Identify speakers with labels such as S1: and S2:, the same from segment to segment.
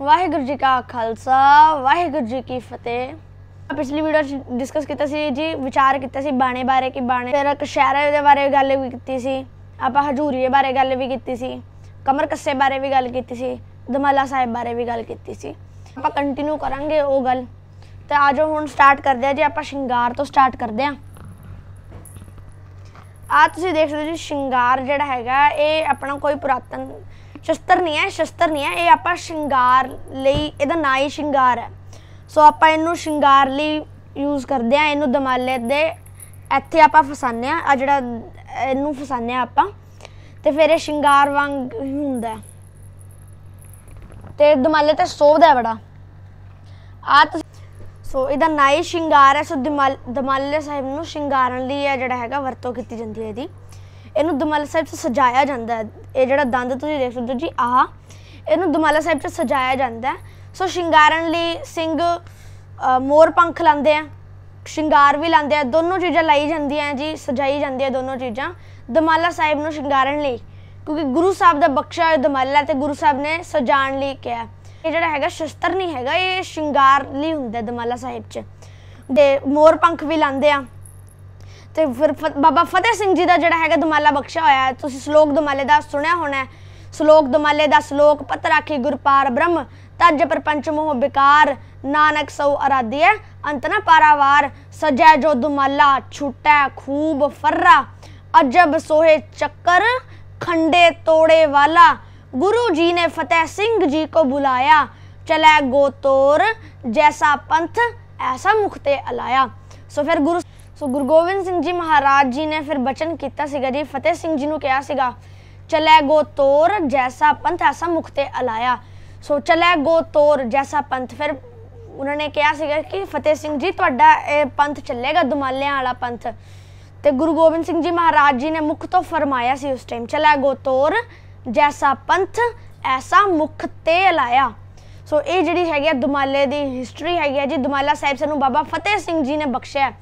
S1: ਵਾਹਿਗੁਰੂ ਜੀ ਕਾ ਖਾਲਸਾ ਵਾਹਿਗੁਰੂ ਜੀ ਕੀ ਫਤਿਹ ਪਿਛਲੀ ਵੀਡੀਓ ਡਿਸਕਸ ਕੀਤਾ ਸੀ ਜੀ ਵਿਚਾਰ ਕੀਤਾ ਸੀ ਬਾਣੇ ਬਾਰੇ ਕਿ ਬਾਣੇ ਫਿਰ ਕਸ਼ਹਿਰੇ ਦੇ ਬਾਰੇ ਗੱਲ ਵੀ ਕੀਤੀ ਸੀ ਆਪਾਂ ਹਜੂਰੀਏ ਬਾਰੇ ਗੱਲ ਵੀ ਕੀਤੀ ਸੀ ਕਮਰ ਕੱਸੇ ਬਾਰੇ ਵੀ ਗੱਲ ਕੀਤੀ ਸੀ ਦਮਾਲਾ ਸਾਹਿਬ ਬਾਰੇ ਵੀ ਗੱਲ ਕੀਤੀ ਸੀ ਆਪਾਂ ਕੰਟੀਨਿਊ ਕਰਾਂਗੇ ਉਹ ਗੱਲ ਤੇ ਆਜੋ ਹੁਣ ਸਟਾਰਟ ਕਰਦੇ ਆ ਜੀ ਆਪਾਂ ਸ਼ਿੰਗਾਰ ਤੋਂ ਸਟਾਰਟ ਕਰਦੇ ਆ ਆ ਤੁਸੀਂ ਦੇਖ ਸਕਦੇ ਹੋ ਜੀ ਸ਼ਿੰਗਾਰ ਜਿਹੜਾ ਹੈਗਾ ਇਹ ਆਪਣਾ ਕੋਈ ਪੁਰਾਤਨ ਸ਼ਸਤਰ ਨਹੀਂ ਹੈ ਸ਼ਸਤਰ ਨਹੀਂ ਹੈ ਇਹ ਆਪਾਂ ਸ਼ਿੰਗਾਰ ਲਈ ਇਹਦਾ ਨਾਂ ਹੀ ਸ਼ਿੰਗਾਰ ਹੈ ਸੋ ਆਪਾਂ ਇਹਨੂੰ ਸ਼ਿੰਗਾਰ ਲਈ ਯੂਜ਼ ਕਰਦੇ ਆ ਇਹਨੂੰ ਦਮਾਲੇ ਦੇ ਇੱਥੇ ਆਪਾਂ ਫਸਾਨੇ ਆ ਆ ਜਿਹੜਾ ਇਹਨੂੰ ਫਸਾਨੇ ਆ ਆਪਾਂ ਤੇ ਫਿਰ ਇਹ ਸ਼ਿੰਗਾਰ ਵਾਂਗ ਹੁੰਦਾ ਤੇ ਦਮਾਲੇ ਤੇ ਸੋਭਦਾ ਬੜਾ ਆ ਸੋ ਇਹਦਾ ਨਾਂ ਹੀ ਸ਼ਿੰਗਾਰ ਹੈ ਸੋ ਦਮਾਲੇ ਸਾਹਿਬ ਨੂੰ ਸ਼ਿੰਗਾਰਨ ਲਈ ਹੈ ਜਿਹੜਾ ਹੈਗਾ ਵਰਤੋਂ ਕੀਤੀ ਜਾਂਦੀ ਹੈ ਇਹਦੀ ਇਹਨੂੰ ਦਮਾਲਾ ਸਾਹਿਬ 'ਚ ਸਜਾਇਆ ਜਾਂਦਾ ਹੈ ਇਹ ਜਿਹੜਾ ਦੰਦ ਤੁਸੀਂ ਦੇਖ ਸਕਦੇ ਹੋ ਜੀ ਆਹ ਇਹਨੂੰ ਦਮਾਲਾ ਸਾਹਿਬ 'ਚ ਸਜਾਇਆ ਜਾਂਦਾ ਹੈ ਸੋ ਸ਼ਿੰਗਾਰਨ ਲਈ ਸਿੰਘ ਮੋਰ ਪੰਖ ਲਾਉਂਦੇ ਆ ਸ਼ਿੰਗਾਰ ਵੀ ਲਾਉਂਦੇ ਆ ਦੋਨੋਂ ਚੀਜ਼ਾਂ ਲਾਈ ਜਾਂਦੀਆਂ ਜੀ ਸਜਾਈ ਜਾਂਦੀਆਂ ਦੋਨੋਂ ਚੀਜ਼ਾਂ ਦਮਾਲਾ ਸਾਹਿਬ ਨੂੰ ਸ਼ਿੰਗਾਰਨ ਲਈ ਕਿਉਂਕਿ ਗੁਰੂ ਸਾਹਿਬ ਦਾ ਬਖਸ਼ਾ ਹੈ ਦਮਾਲਾ ਤੇ ਗੁਰੂ ਸਾਹਿਬ ਨੇ ਸਜਾਣ ਲਈ ਕਿਹਾ ਇਹ ਜਿਹੜਾ ਹੈਗਾ ਸ਼ਸਤਰ ਨਹੀਂ ਹੈਗਾ ਇਹ ਸ਼ਿੰਗਾਰ ਲਈ ਹੁੰਦਾ ਦਮਾਲਾ ਸਾਹਿਬ 'ਚ ਦੇ ਮੋਰ ਪੰਖ ਵੀ ਲਾਉਂਦੇ ਆ ਤੇ ਫਿਰ ਬਾਬਾ ਫਤਿਹ ਸਿੰਘ ਜੀ ਦਾ ਜਿਹੜਾ ਹੈਗਾ ਦਮਾਲਾ ਬਖਸ਼ਾ ਹੋਇਆ ਹੈ ਤੁਸੀਂ ਸ਼ਲੋਕ ਦਮਾਲੇ ਦਾ ਸੁਣਿਆ ਹੋਣਾ ਸ਼ਲੋਕ ਦਮਾਲੇ ਦਾ ਸ਼ਲੋਕ ਪਤ ਰਾਖੀ ਗੁਰਪਾਰ ਬ੍ਰਹਮ ਤਜ ਪਰਪੰਚ ਮੋਹ ਵਿਕਾਰ ਨਾਨਕ ਸਉ ਅਰਾਧੀ ਹੈ ਅੰਤ ਨਾ ਪਾਰਾਵਾਰ ਸਜੈ ਜੋ ਦਮਾਲਾ ਛੁਟੈ ਖੂਬ ਫਰਰਾ ਅਜਬ ਸੋਹੇ ਚੱਕਰ ਖੰਡੇ ਤੋੜੇ ਵਾਲਾ ਗੁਰੂ ਜੀ ਨੇ ਫਤਿਹ ਸਿੰਘ ਜੀ ਕੋ ਬੁਲਾਇਆ ਚਲੇ ਗੋਤੋਰ ਜੈਸਾ ਪੰਥ ਐਸਾ ਮੁਖਤੇ ਅਲਾਇਆ ਸੋ ਫਿਰ ਗੁਰੂ ਸੋ ਗੁਰੂ ਗੋਬਿੰਦ ਸਿੰਘ ਜੀ ਮਹਾਰਾਜ ਜੀ ਨੇ ਫਿਰ ਬਚਨ ਕੀਤਾ ਸੀਗਾ ਜੀ ਫਤਿਹ ਸਿੰਘ ਜੀ ਨੂੰ ਕਿਹਾ ਸੀਗਾ ਚਲੇ ਗੋ ਤੋਰ ਜੈਸਾ ਪੰਥ ਐਸਾ ਮੁਖ ਤੇ ਅਲਾਇਆ ਸੋ ਚਲੇ ਗੋ ਤੋਰ ਜੈਸਾ ਪੰਥ ਫਿਰ ਉਹਨਾਂ ਨੇ ਕਿਹਾ ਸੀਗਾ ਕਿ ਫਤਿਹ ਸਿੰਘ ਜੀ ਤੁਹਾਡਾ ਇਹ ਪੰਥ ਚੱਲੇਗਾ ਦੁਮਾਲਿਆਂ ਵਾਲਾ ਪੰਥ ਤੇ ਗੁਰੂ ਗੋਬਿੰਦ ਸਿੰਘ ਜੀ ਮਹਾਰਾਜ ਜੀ ਨੇ ਮੁਖ ਤੋਂ ਫਰਮਾਇਆ ਸੀ ਉਸ ਟਾਈਮ ਚਲੇ ਗੋ ਤੋਰ ਜੈਸਾ ਪੰਥ ਐਸਾ ਮੁਖ ਤੇ ਅਲਾਇਆ ਸੋ ਇਹ ਜਿਹੜੀ ਹੈਗੀ ਦੁਮਾਲੇ ਦੀ ਹਿਸਟਰੀ ਹੈਗੀ ਜੀ ਦੁਮਾਲਾ ਸਾਹਿਬ ਸਾਨੂੰ ਬਾਬਾ ਫਤਿਹ ਸਿੰਘ ਜੀ ਨੇ ਬਖਸ਼ਿਆ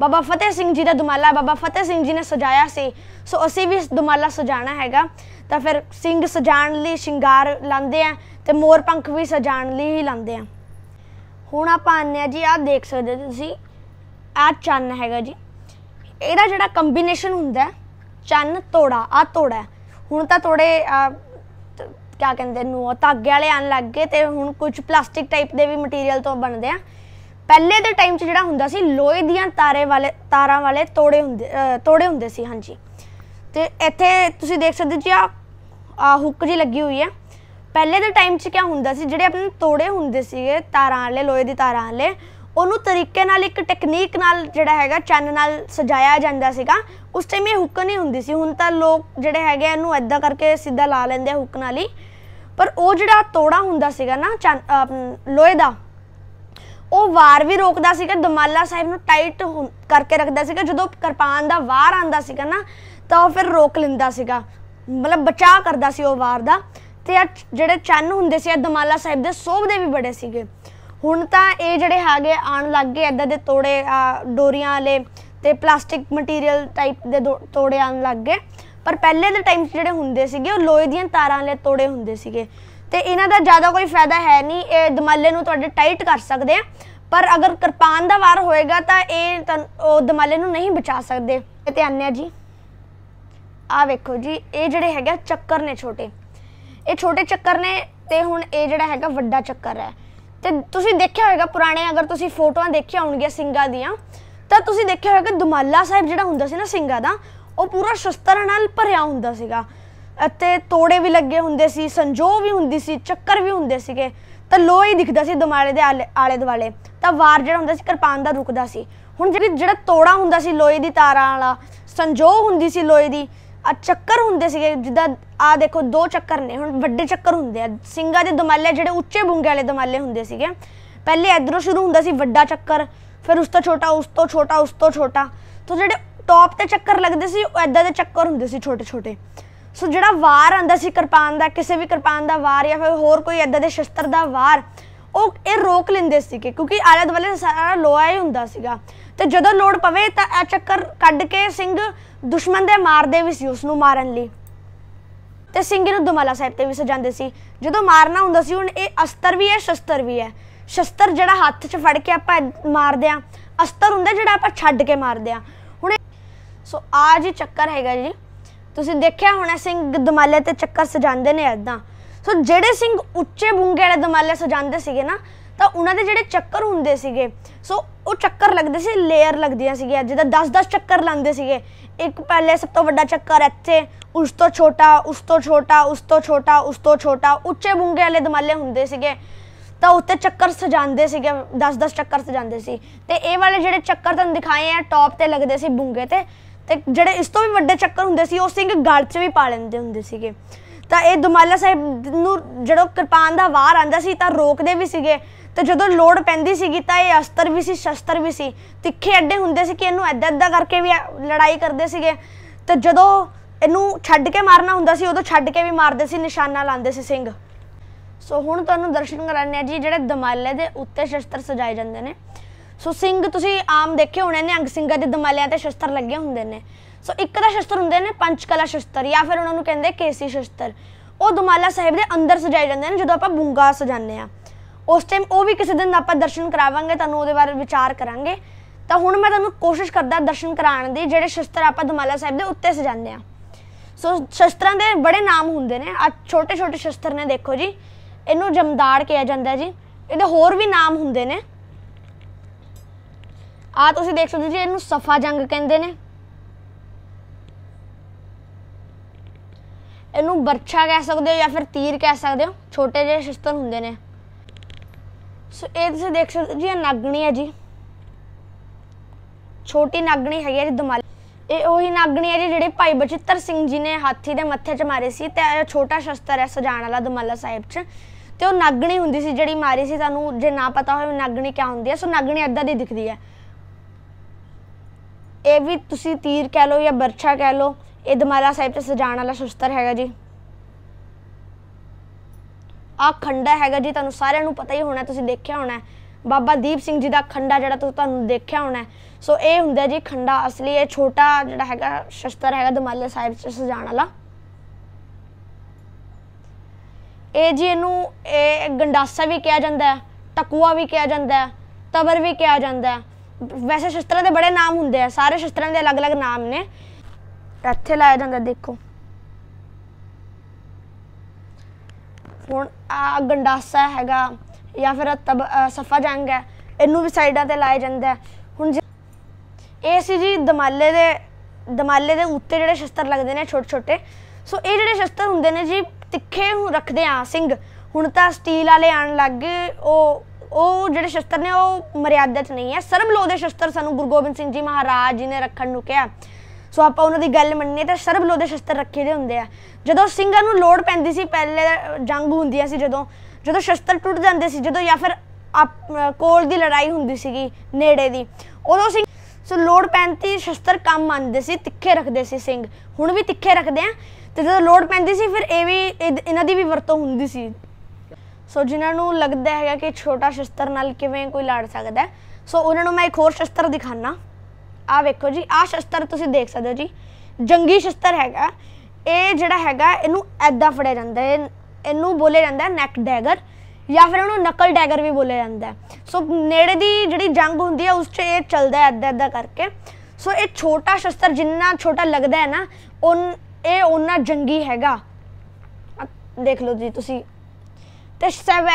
S1: ਬਾਬਾ ਫਤਿਹ ਸਿੰਘ ਜੀ ਦਾ ਦੁਮਾਲਾ ਬਾਬਾ ਫਤਿਹ ਸਿੰਘ ਜੀ ਨੇ ਸਜਾਇਆ ਸੀ ਸੋ ਅਸੀਂ ਵੀ ਇਸ ਦੁਮਾਲਾ ਸਜਾਣਾ ਹੈਗਾ ਤਾਂ ਫਿਰ ਸਿੰਘ ਸਜਾਣ ਲਈ ਸ਼ਿੰਗਾਰ ਲਾਉਂਦੇ ਆ ਤੇ ਮੋਰ ਪੰਖ ਵੀ ਸਜਾਣ ਲਈ ਹੀ ਲਾਉਂਦੇ ਆ ਹੁਣ ਆਪਾਂ ਆਨੇ ਆ ਜੀ ਆਹ ਦੇਖ ਸਕਦੇ ਤੁਸੀਂ ਆ ਚੰਨ ਹੈਗਾ ਜੀ ਇਹਦਾ ਜਿਹੜਾ ਕੰਬੀਨੇਸ਼ਨ ਹੁੰਦਾ ਚੰਨ ਤੋੜਾ ਆ ਤੋੜਾ ਹੁਣ ਤਾਂ ਤੋੜੇ ਕਿਆ ਕਹਿੰਦੇ ਨੂੰ ਧਾਗੇ ਵਾਲੇ ਆਣ ਲੱਗ ਗਏ ਤੇ ਹੁਣ ਕੁਝ ਪਲਾਸਟਿਕ ਟਾਈਪ ਦੇ ਵੀ ਮਟੀਰੀਅਲ ਤੋਂ ਬਣਦੇ ਆ ਪਹਿਲੇ ਦੇ ਟਾਈਮ 'ਚ ਜਿਹੜਾ ਹੁੰਦਾ ਸੀ ਲੋਹੇ ਦੀਆਂ ਤਾਰੇ ਵਾਲੇ ਤਾਰਾਂ ਵਾਲੇ ਤੋੜੇ ਹੁੰਦੇ ਤੋੜੇ ਹੁੰਦੇ ਸੀ ਹਾਂਜੀ ਤੇ ਇੱਥੇ ਤੁਸੀਂ ਦੇਖ ਸਕਦੇ ਜੀ ਆ ਹੁੱਕ ਜੀ ਲੱਗੀ ਹੋਈ ਹੈ ਪਹਿਲੇ ਦੇ ਟਾਈਮ 'ਚ ਕੀ ਹੁੰਦਾ ਸੀ ਜਿਹੜੇ ਆਪਣੇ ਤੋੜੇ ਹੁੰਦੇ ਸੀਗੇ ਤਾਰਾਂ ਵਾਲੇ ਲੋਹੇ ਦੀ ਤਾਰਾਂ ਵਾਲੇ ਉਹਨੂੰ ਤਰੀਕੇ ਨਾਲ ਇੱਕ ਟੈਕਨੀਕ ਨਾਲ ਜਿਹੜਾ ਹੈਗਾ ਚੰਨ ਨਾਲ ਸਜਾਇਆ ਜਾਂਦਾ ਸੀਗਾ ਉਸ ਟਾਈਮ ਇਹ ਹੁੱਕ ਨਹੀਂ ਹੁੰਦੀ ਸੀ ਹੁਣ ਤਾਂ ਲੋਕ ਜਿਹੜੇ ਹੈਗੇ ਇਹਨੂੰ ਐਦਾਂ ਕਰਕੇ ਸਿੱਧਾ ਲਾ ਲੈਂਦੇ ਹੁੱਕ ਨਾਲ ਹੀ ਪਰ ਉਹ ਜਿਹੜਾ ਤੋੜਾ ਹੁੰਦਾ ਸੀਗਾ ਨਾ ਲੋਹੇ ਦਾ ਉਹ ਵਾਰ ਵੀ ਰੋਕਦਾ ਸੀਗਾ ਦਮਾਲਾ ਸਾਹਿਬ ਨੂੰ ਟਾਈਟ ਕਰਕੇ ਰੱਖਦਾ ਸੀਗਾ ਜਦੋਂ ਕਿਰਪਾਨ ਦਾ ਵਾਰ ਆਂਦਾ ਸੀਗਾ ਨਾ ਤਾਂ ਉਹ ਫਿਰ ਰੋਕ ਲਿੰਦਾ ਸੀਗਾ ਮਤਲਬ ਬਚਾ ਕਰਦਾ ਸੀ ਉਹ ਵਾਰ ਦਾ ਤੇ ਜਿਹੜੇ ਚੰਨ ਹੁੰਦੇ ਸੀ ਦਮਾਲਾ ਸਾਹਿਬ ਦੇ ਸੋਭਦੇ ਵੀ ਬੜੇ ਸੀਗੇ ਹੁਣ ਤਾਂ ਇਹ ਜਿਹੜੇ ਹੈਗੇ ਆਣ ਲੱਗ ਗਏ ਐਦਾਂ ਦੇ ਤੋੜੇ ਡੋਰੀਆਂ ਵਾਲੇ ਤੇ ਪਲਾਸਟਿਕ ਮਟੀਰੀਅਲ ਟਾਈਪ ਦੇ ਤੋੜੇ ਆਣ ਲੱਗ ਗਏ ਪਰ ਪਹਿਲੇ ਦੇ ਟਾਈਮ ਜਿਹੜੇ ਹੁੰਦੇ ਸੀਗੇ ਉਹ ਲੋਹੇ ਦੀਆਂ ਤਾਰਾਂ ਵਾਲੇ ਤੋੜੇ ਹੁੰਦੇ ਸੀਗੇ ਤੇ ਇਹਨਾਂ ਦਾ ਜ਼ਿਆਦਾ ਕੋਈ ਫਾਇਦਾ ਹੈ ਨਹੀਂ ਇਹ ਦਮਾਲੇ ਨੂੰ ਤੁਹਾਡੇ ਟਾਈਟ ਕਰ ਸਕਦੇ ਆ ਪਰ ਅਗਰ ਕਿਰਪਾਨ ਦਾ ਵਾਰ ਹੋਏਗਾ ਤਾਂ ਇਹ ਉਹ ਦਮਾਲੇ ਨੂੰ ਨਹੀਂ ਬਚਾ ਸਕਦੇ ਤੇ ਅੰਨਿਆ ਜੀ ਆ ਵੇਖੋ ਜੀ ਇਹ ਜਿਹੜੇ ਹੈਗਾ ਚੱਕਰ ਨੇ ਛੋਟੇ ਇਹ ਛੋਟੇ ਚੱਕਰ ਨੇ ਤੇ ਹੁਣ ਇਹ ਜਿਹੜਾ ਹੈਗਾ ਵੱਡਾ ਚੱਕਰ ਹੈ ਤੇ ਤੁਸੀਂ ਦੇਖਿਆ ਹੋਵੇਗਾ ਪੁਰਾਣੇ ਅਗਰ ਤੁਸੀਂ ਫੋਟੋਆਂ ਦੇਖਿਆ ਹੋਣਗੀਆਂ ਸਿੰਘਾਂ ਦੀਆਂ ਤਾਂ ਤੁਸੀਂ ਦੇਖਿਆ ਹੋਵੇਗਾ ਦਮਾਲਾ ਸਾਹਿਬ ਜਿਹੜਾ ਹੁੰਦਾ ਸੀ ਨਾ ਸਿੰਘਾਂ ਦਾ ਉਹ ਪੂਰਾ ਸ਼ਸਤਰ ਨਾਲ ਭਰਿਆ ਹੁੰਦਾ ਸੀਗਾ ਅਤੇ ਤੋੜੇ ਵੀ ਲੱਗੇ ਹੁੰਦੇ ਸੀ ਸੰਜੋ ਵੀ ਹੁੰਦੀ ਸੀ ਚੱਕਰ ਵੀ ਹੁੰਦੇ ਸੀਗੇ ਤਾਂ ਲੋਹੀ ਹੀ ਦਿਖਦਾ ਸੀ ਦਮਾਲੇ ਦੇ ਆਲੇ ਦੁਆਲੇ ਤਾਂ ਵਾਰ ਜਿਹੜਾ ਹੁੰਦਾ ਸੀ ਕਿਰਪਾਨ ਦਾ ਰੁਕਦਾ ਸੀ ਹੁਣ ਜਿਹੜੀ ਜਿਹੜਾ ਤੋੜਾ ਹੁੰਦਾ ਸੀ ਲੋਹੇ ਦੀ ਤਾਰਾਂ ਵਾਲਾ ਸੰਜੋ ਹੁੰਦੀ ਸੀ ਲੋਹੇ ਦੀ ਆ ਚੱਕਰ ਹੁੰਦੇ ਸੀਗੇ ਜਿੱਦਾਂ ਆ ਦੇਖੋ ਦੋ ਚੱਕਰ ਨੇ ਹੁਣ ਵੱਡੇ ਚੱਕਰ ਹੁੰਦੇ ਆ ਸਿੰਘਾਂ ਦੇ ਦਮਾਲੇ ਜਿਹੜੇ ਉੱਚੇ ਬੁੰਗੇ ਵਾਲੇ ਦਮਾਲੇ ਹੁੰਦੇ ਸੀਗੇ ਪਹਿਲੇ ਇਧਰੋਂ ਸ਼ੁਰੂ ਹੁੰਦਾ ਸੀ ਵੱਡਾ ਚੱਕਰ ਫਿਰ ਉਸ ਤੋਂ ਛੋਟਾ ਉਸ ਤੋਂ ਛੋਟਾ ਉਸ ਤੋਂ ਛੋਟਾ ਤੋਂ ਜਿਹੜੇ ਟੌਪ ਤੇ ਚੱਕਰ ਲੱਗਦੇ ਸੀ ਉਹ ਐਦਾਂ ਦੇ ਚੱਕਰ ਹੁੰਦੇ ਸੀ ਛੋਟੇ ਛੋਟੇ ਸੋ ਜਿਹੜਾ ਵਾਰ ਆਂਦਾ ਸੀ ਕਿਰਪਾਨ ਦਾ ਕਿਸੇ ਵੀ ਕਿਰਪਾਨ ਦਾ ਵਾਰ ਜਾਂ ਫਿਰ ਹੋਰ ਕੋਈ ਐਦਾਂ ਦੇ ਸ਼ਸਤਰ ਦਾ ਵਾਰ ਉਹ ਇਹ ਰੋਕ ਲੈਂਦੇ ਸੀਗੇ ਕਿਉਂਕਿ ਆਲੇ ਦੁਆਲੇ ਸਾਰਾ ਲੋਹਾ ਹੀ ਹੁੰਦਾ ਸੀਗਾ ਤੇ ਜਦੋਂ ਲੋੜ ਪਵੇ ਤਾਂ ਇਹ ਚੱਕਰ ਕੱਢ ਕੇ ਸਿੰਘ ਦੁਸ਼ਮਣ ਦੇ ਮਾਰਦੇ ਵੀ ਸੀ ਉਸ ਨੂੰ ਮਾਰਨ ਲਈ ਤੇ ਸਿੰਘ ਨੂੰ ਦੁਮਾਲਾ ਸਾਹਿਬ ਤੇ ਵੀ ਸਜਾਉਂਦੇ ਸੀ ਜਦੋਂ ਮਾਰਨਾ ਹੁੰਦਾ ਸੀ ਹੁਣ ਇਹ ਅਸਤਰ ਵੀ ਹੈ ਸ਼ਸਤਰ ਵੀ ਹੈ ਸ਼ਸਤਰ ਜਿਹੜਾ ਹੱਥ 'ਚ ਫੜ ਕੇ ਆਪਾਂ ਮਾਰਦੇ ਆ ਅਸਤਰ ਹੁੰਦਾ ਜਿਹੜਾ ਆਪਾਂ ਛੱਡ ਕੇ ਮਾਰਦੇ ਆ ਹੁਣ ਸੋ ਆਜ ਚੱਕਰ ਹੈਗਾ ਜੀ ਤੁਸੀਂ ਦੇਖਿਆ ਹੋਣਾ ਸਿੰਘ ਦਮਾਲੇ ਤੇ ਚੱਕਰ ਸਜਾਉਂਦੇ ਨੇ ਐਦਾਂ ਸੋ ਜਿਹੜੇ ਸਿੰਘ ਉੱਚੇ ਬੁੰਗੇ ਵਾਲੇ ਦਮਾਲੇ ਸਜਾਉਂਦੇ ਸੀਗੇ ਨਾ ਤਾਂ ਉਹਨਾਂ ਦੇ ਜਿਹੜੇ ਚੱਕਰ ਹੁੰਦੇ ਸੀਗੇ ਸੋ ਉਹ ਚੱਕਰ ਲੱਗਦੇ ਸੀ ਲੇਅਰ ਲੱਗਦੀਆਂ ਸੀਗੇ ਜਿਹਦਾ 10-10 ਚੱਕਰ ਲੱਗਦੇ ਸੀਗੇ ਇੱਕ ਪਹਿਲੇ ਸਭ ਤੋਂ ਵੱਡਾ ਚੱਕਰ ਇੱਥੇ ਉਸ ਤੋਂ ਛੋਟਾ ਉਸ ਤੋਂ ਛੋਟਾ ਉਸ ਤੋਂ ਛੋਟਾ ਉਸ ਤੋਂ ਛੋਟਾ ਉੱਚੇ ਬੁੰਗੇ ਵਾਲੇ ਦਮਾਲੇ ਹੁੰਦੇ ਸੀਗੇ ਤਾਂ ਉੱਤੇ ਚੱਕਰ ਸਜਾਉਂਦੇ ਸੀਗੇ 10-10 ਚੱਕਰ ਸਜਾਉਂਦੇ ਸੀ ਤੇ ਇਹ ਵਾਲੇ ਜਿਹੜੇ ਚੱਕਰ ਤੁਹਾਨੂੰ ਦਿਖਾਏ ਆ ਟੌਪ ਤੇ ਲੱਗਦੇ ਸੀ ਬੁੰਗੇ ਤੇ ਤੇ ਜਿਹੜੇ ਇਸ ਤੋਂ ਵੀ ਵੱਡੇ ਚੱਕਰ ਹੁੰਦੇ ਸੀ ਉਹ ਸਿੰਘ ਗੜ 'ਚ ਵੀ ਪਾ ਲੈਂਦੇ ਹੁੰਦੇ ਸੀਗੇ ਤਾਂ ਇਹ ਦੁਮਾਲਾ ਸਾਹਿਬ ਨੂੰ ਜਦੋਂ ਕਿਰਪਾਨ ਦਾ ਵਾਰ ਆਂਦਾ ਸੀ ਤਾਂ ਰੋਕਦੇ ਵੀ ਸੀਗੇ ਤੇ ਜਦੋਂ ਲੋੜ ਪੈਂਦੀ ਸੀਗੀ ਤਾਂ ਇਹ ਅਸਤਰ ਵੀ ਸੀ ਸ਼ਸਤਰ ਵੀ ਸੀ ਤਿੱਖੇ ਅੱਡੇ ਹੁੰਦੇ ਸੀ ਕਿ ਇਹਨੂੰ ਐਦਾਂ ਐਦਾਂ ਕਰਕੇ ਵੀ ਲੜਾਈ ਕਰਦੇ ਸੀਗੇ ਤੇ ਜਦੋਂ ਇਹਨੂੰ ਛੱਡ ਕੇ ਮਾਰਨਾ ਹੁੰਦਾ ਸੀ ਉਦੋਂ ਛੱਡ ਕੇ ਵੀ ਮਾਰਦੇ ਸੀ ਨਿਸ਼ਾਨਾ ਲਾਉਂਦੇ ਸੀ ਸਿੰਘ ਸੋ ਹੁਣ ਤੁਹਾਨੂੰ ਦਰਸ਼ਨ ਕਰਾਣੇ ਆ ਜੀ ਜਿਹੜੇ ਦਮਾਲੇ ਦੇ ਉੱਤੇ ਸ਼ਸਤਰ ਸਜਾਏ ਜਾਂਦੇ ਨੇ ਸੋ ਸਿੰਘ ਤੁਸੀਂ ਆਮ ਦੇਖੇ ਹੋਣੇ ਨੇ ਅੰਗ ਸਿੰਘਾਂ ਦੇ ਦਮਾਲਿਆਂ ਤੇ ਸ਼ਸਤਰ ਲੱਗੇ ਹੁੰਦੇ ਨੇ ਸੋ ਇੱਕ ਦਾ ਸ਼ਸਤਰ ਹੁੰਦੇ ਨੇ ਪੰਚਕਲਾ ਸ਼ਸਤਰ ਜਾਂ ਫਿਰ ਉਹਨਾਂ ਨੂੰ ਕਹਿੰਦੇ ਕੇਸੀ ਸ਼ਸਤਰ ਉਹ ਦਮਾਲਾ ਸਾਹਿਬ ਦੇ ਅੰਦਰ ਸਜਾਏ ਜਾਂਦੇ ਨੇ ਜਦੋਂ ਆਪਾਂ ਬੁੰਗਾ ਸਜਾਉਂਦੇ ਆ ਉਸ ਟਾਈਮ ਉਹ ਵੀ ਕਿਸੇ ਦਿਨ ਆਪਾਂ ਦਰਸ਼ਨ ਕਰਾਵਾਂਗੇ ਤੁਹਾਨੂੰ ਉਹਦੇ ਬਾਰੇ ਵਿਚਾਰ ਕਰਾਂਗੇ ਤਾਂ ਹੁਣ ਮੈਂ ਤੁਹਾਨੂੰ ਕੋਸ਼ਿਸ਼ ਕਰਦਾ ਦਰਸ਼ਨ ਕਰਾਉਣ ਦੀ ਜਿਹੜੇ ਸ਼ਸਤਰ ਆਪਾਂ ਦਮਾਲਾ ਸਾਹਿਬ ਦੇ ਉੱਤੇ ਸਜਾਉਂਦੇ ਆ ਸੋ ਸ਼ਸਤਰਾਂ ਦੇ ਬੜੇ ਨਾਮ ਹੁੰਦੇ ਨੇ ਆ ਛੋਟੇ ਛੋਟੇ ਸ਼ਸਤਰ ਨੇ ਦੇਖੋ ਜੀ ਇਹਨੂੰ ਜਮਦਾਰ ਕਿਹਾ ਜਾਂਦਾ ਜੀ ਇਹਦੇ ਹੋਰ ਵੀ ਨਾਮ ਹੁੰਦੇ ਨੇ ਆ ਤੁਸੀਂ ਦੇਖ ਸਕਦੇ ਜੀ ਇਹਨੂੰ ਸਫਾ ਜੰਗ ਕਹਿੰਦੇ ਨੇ ਇਹਨੂੰ ਬਰਛਾ ਕਹਿ ਸਕਦੇ ਹੋ ਜਾਂ ਫਿਰ ਤੀਰ ਕਹਿ ਸਕਦੇ ਹੋ ਛੋਟੇ ਜਿਹੇ ਸ਼ਸਤਰ ਹੁੰਦੇ ਨੇ ਸੋ ਇਹ ਤੁਸੀਂ ਦੇਖ ਸਕਦੇ ਜੀ ਇਹ ਨਾਗਣੀ ਹੈ ਜੀ ਛੋਟੀ ਨਾਗਣੀ ਹੈ ਜੀ ਦਮਾਲ ਇਹ ਉਹੀ ਨਾਗਣੀ ਹੈ ਜੀ ਜਿਹੜੇ ਭਾਈ ਬਚਿੱਤਰ ਸਿੰਘ ਜੀ ਨੇ ਹਾਥੀ ਦੇ ਮੱਥੇ 'ਚ ਮਾਰੇ ਸੀ ਤੇ ਇਹ ਛੋਟਾ ਸ਼ਸਤਰ ਹੈ ਸਜਾਣ ਵਾਲਾ ਦਮਾਲਾ ਸਾਹਿਬ 'ਚ ਤੇ ਉਹ ਨਾਗਣੀ ਹੁੰਦੀ ਸੀ ਜਿਹੜੀ ਮਾਰੀ ਸੀ ਤੁਹਾਨੂੰ ਜੇ ਨਾ ਪਤਾ ਹੋਵੇ ਨਾਗਣੀ ਕਿਆ ਹੁੰਦੀ ਹੈ ਸੋ ਨਾਗਣੀ ਐਦਾਂ ਦੀ ਦਿਖਦੀ ਹੈ ਇਹ ਵੀ ਤੁਸੀਂ ਤੀਰ ਕਹਿ ਲਓ ਜਾਂ ਬਰਛਾ ਕਹਿ ਲਓ ਇਹ ਦਮਾਰਾ ਸਾਹਿਬ ਤੇ ਸਜਾਣ ਵਾਲਾ ਸ਼ਸਤਰ ਹੈਗਾ ਜੀ ਆ ਖੰਡਾ ਹੈਗਾ ਜੀ ਤੁਹਾਨੂੰ ਸਾਰਿਆਂ ਨੂੰ ਪਤਾ ਹੀ ਹੋਣਾ ਤੁਸੀਂ ਦੇਖਿਆ ਹੋਣਾ ਬਾਬਾ ਦੀਪ ਸਿੰਘ ਜੀ ਦਾ ਖੰਡਾ ਜਿਹੜਾ ਤੁਸੀਂ ਤੁਹਾਨੂੰ ਦੇਖਿਆ ਹੋਣਾ ਸੋ ਇਹ ਹੁੰਦਾ ਜੀ ਖੰਡਾ ਅਸਲੀ ਇਹ ਛੋਟਾ ਜਿਹੜਾ ਹੈਗਾ ਸ਼ਸਤਰ ਹੈਗਾ ਦਮਾਲੇ ਸਾਹਿਬ ਤੇ ਸਜਾਣ ਵਾਲਾ ਇਹ ਜੀ ਇਹਨੂੰ ਇਹ ਗੰਡਾਸਾ ਵੀ ਕਿਹਾ ਜਾਂਦਾ ਹੈ ਟਕੂਆ ਵੀ ਕਿਹਾ ਜਾਂਦਾ ਹੈ ਤਬਰ ਵੀ ਕਿਹਾ ਜਾਂਦਾ ਹੈ ਵੈਸੇ ਸ਼ਸਤਰਾਂ ਦੇ ਬੜੇ ਨਾਮ ਹੁੰਦੇ ਆ ਸਾਰੇ ਸ਼ਸਤਰਾਂ ਦੇ ਅਲੱਗ-ਅਲੱਗ ਨਾਮ ਨੇ ਇੱਥੇ ਲਾਇਆ ਜਾਂਦਾ ਦੇਖੋ ਹੁਣ ਆ ਗੰਡਾਸਾ ਹੈਗਾ ਜਾਂ ਫਿਰ ਤਬ ਸਫਾ ਜੰਗ ਹੈ ਇਹਨੂੰ ਵੀ ਸਾਈਡਾਂ ਤੇ ਲਾਇਆ ਜਾਂਦਾ ਹੁਣ ਇਹ ਸੀ ਜੀ ਦਮਾਲੇ ਦੇ ਦਮਾਲੇ ਦੇ ਉੱਤੇ ਜਿਹੜੇ ਸ਼ਸਤਰ ਲੱਗਦੇ ਨੇ ਛੋਟੇ ਛੋਟੇ ਸੋ ਇਹ ਜਿਹੜੇ ਸ਼ਸਤਰ ਹੁੰਦੇ ਨੇ ਜੀ ਤਿੱਖੇ ਰੱਖਦੇ ਆ ਸਿੰਘ ਹੁਣ ਤਾਂ ਸਟੀਲ ਵਾਲੇ ਆਣ ਲੱਗ ਉਹ ਉਹ ਜਿਹੜੇ ਸ਼ਸਤਰ ਨੇ ਉਹ ਮਰਿਆਦਤ ਨਹੀਂ ਹੈ ਸਰਬ ਲੋਹ ਦੇ ਸ਼ਸਤਰ ਸਾਨੂੰ ਗੁਰੂ ਗੋਬਿੰਦ ਸਿੰਘ ਜੀ ਮਹਾਰਾਜ ਜੀ ਨੇ ਰੱਖਣ ਨੂੰ ਕਿਹਾ ਸੋ ਆਪਾਂ ਉਹਨਾਂ ਦੀ ਗੱਲ ਮੰਨੀਏ ਤਾਂ ਸਰਬ ਲੋਹ ਦੇ ਸ਼ਸਤਰ ਰੱਖੇ ਦੇ ਹੁੰਦੇ ਆ ਜਦੋਂ ਸਿੰਘਾਂ ਨੂੰ ਲੋੜ ਪੈਂਦੀ ਸੀ ਪਹਿਲੇ ਜੰਗ ਹੁੰਦੀਆਂ ਸੀ ਜਦੋਂ ਜਦੋਂ ਸ਼ਸਤਰ ਟੁੱਟ ਜਾਂਦੇ ਸੀ ਜਦੋਂ ਜਾਂ ਫਿਰ ਕੋਲ ਦੀ ਲੜਾਈ ਹੁੰਦੀ ਸੀਗੀ ਨੇੜੇ ਦੀ ਉਦੋਂ ਸਿੰਘ ਸੋ ਲੋੜ ਪੈਂਦੀ ਸ਼ਸਤਰ ਕੰਮ ਮੰਨਦੇ ਸੀ ਤਿੱਖੇ ਰੱਖਦੇ ਸੀ ਸਿੰਘ ਹੁਣ ਵੀ ਤਿੱਖੇ ਰੱਖਦੇ ਆ ਤੇ ਜਦੋਂ ਲੋੜ ਪੈਂਦੀ ਸੀ ਫਿਰ ਇਹ ਵੀ ਇਹਨਾਂ ਦੀ ਵੀ ਵਰਤੋਂ ਹੁੰਦੀ ਸੀ ਸੋ ਜਿਨ੍ਹਾਂ ਨੂੰ ਲੱਗਦਾ ਹੈਗਾ ਕਿ ਛੋਟਾ ਸ਼ਸਤਰ ਨਾਲ ਕਿਵੇਂ ਕੋਈ ਲੜ ਸਕਦਾ ਹੈ ਸੋ ਉਹਨਾਂ ਨੂੰ ਮੈਂ ਇੱਕ ਹੋਰ ਸ਼ਸਤਰ ਦਿਖਾਣਾ ਆ ਵੇਖੋ ਜੀ ਆ ਸ਼ਸਤਰ ਤੁਸੀਂ ਦੇਖ ਸਕਦੇ ਹੋ ਜੀ ਜੰਗੀ ਸ਼ਸਤਰ ਹੈਗਾ ਇਹ ਜਿਹੜਾ ਹੈਗਾ ਇਹਨੂੰ ਐਦਾਂ ਫੜਿਆ ਜਾਂਦਾ ਹੈ ਇਹਨੂੰ ਬੋਲੇ ਜਾਂਦਾ ਨੈਕ ਡੈਗਰ ਜਾਂ ਫਿਰ ਉਹਨੂੰ ਨਕਲ ਡੈਗਰ ਵੀ ਬੋਲੇ ਜਾਂਦਾ ਸੋ ਨੇੜੇ ਦੀ ਜਿਹੜੀ ਜੰਗ ਹੁੰਦੀ ਹੈ ਉਸ 'ਚ ਇਹ ਚੱਲਦਾ ਹੈ ਐਦਾਂ ਐਦਾਂ ਕਰਕੇ ਸੋ ਇਹ ਛੋਟਾ ਸ਼ਸਤਰ ਜਿੰਨਾ ਛੋਟਾ ਲੱਗਦਾ ਹੈ ਨਾ ਉਹ ਇਹ ਉਹਨਾਂ ਜੰਗੀ ਹੈਗਾ ਦੇਖ ਲਓ ਜੀ ਤੁਸੀਂ The seven